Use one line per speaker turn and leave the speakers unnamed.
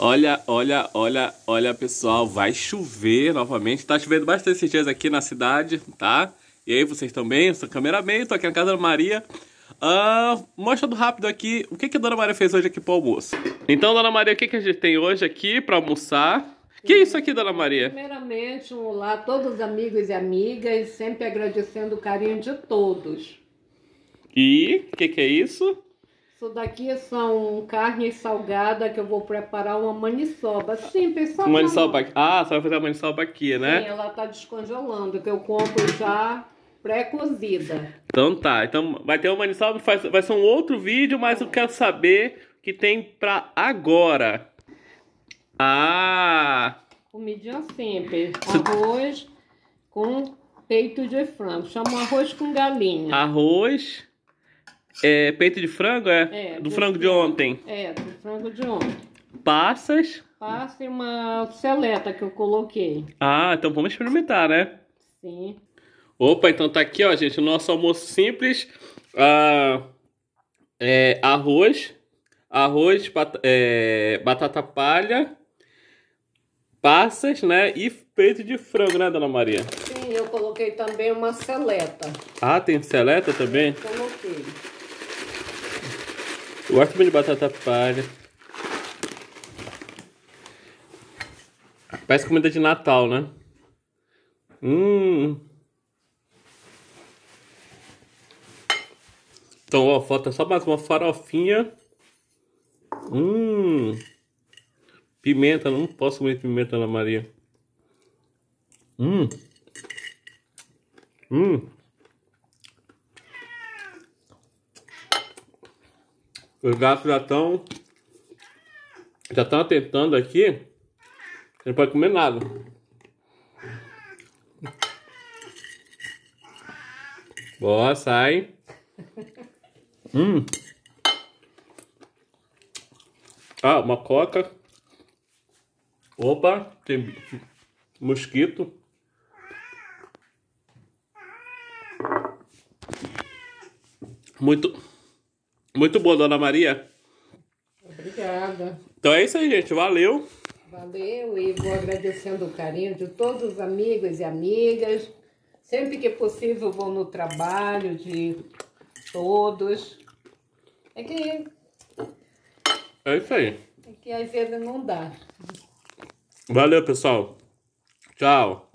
Olha, olha, olha, olha, pessoal, vai chover novamente. Tá chovendo bastante esses dias aqui na cidade, tá? E aí, vocês também? Eu sou cameraman, tô aqui na casa da Maria. Uh, mostrando rápido aqui o que, que a Dona Maria fez hoje aqui pro almoço. Então, Dona Maria, o que, que a gente tem hoje aqui para almoçar? Que é isso aqui, Dona Maria?
Primeiramente, um olá a todos os amigos e amigas, sempre agradecendo o carinho de todos.
E o que, que é isso?
Isso daqui são carne salgada que eu vou preparar uma maniçoba. Sim, só Maniçoba.
Pra... Ah, você vai fazer a maniçoba aqui, né? Sim,
ela tá descongelando, que eu compro já pré-cozida.
Então tá. Então vai ter uma maniçoba, vai ser um outro vídeo, mas eu quero saber o que tem pra agora. Ah!
Comidinha simples. Tá arroz com peito de frango. Chama arroz com galinha.
Arroz é, peito de frango, é? é do, frango de ontem.
É, do frango de ontem.
Passas.
Passa e uma seleta que eu coloquei.
Ah, então vamos experimentar, né? Sim. Opa, então tá aqui, ó, gente, o nosso almoço simples. Ah, é, arroz, arroz, bat é, batata palha, passas, né? E peito de frango, né, dona Maria?
Sim, eu coloquei também uma seleta.
Ah, tem seleta também?
Eu coloquei.
Eu gosto muito de batata palha. Parece comida de Natal, né? Hum. Então, ó, falta só mais uma farofinha. Hum. Pimenta, não posso comer pimenta, Ana Maria. Hum. Hum. Os gatos já estão. Já estão tentando aqui. Não pode comer nada. Boa, sai. Hum. Ah, uma coca. Opa, tem mosquito. Muito. Muito boa, Dona Maria. Obrigada. Então é isso aí, gente. Valeu.
Valeu e vou agradecendo o carinho de todos os amigos e amigas. Sempre que possível vou no trabalho de todos. É que é isso aí. É que às vezes
não dá. Valeu, pessoal. Tchau.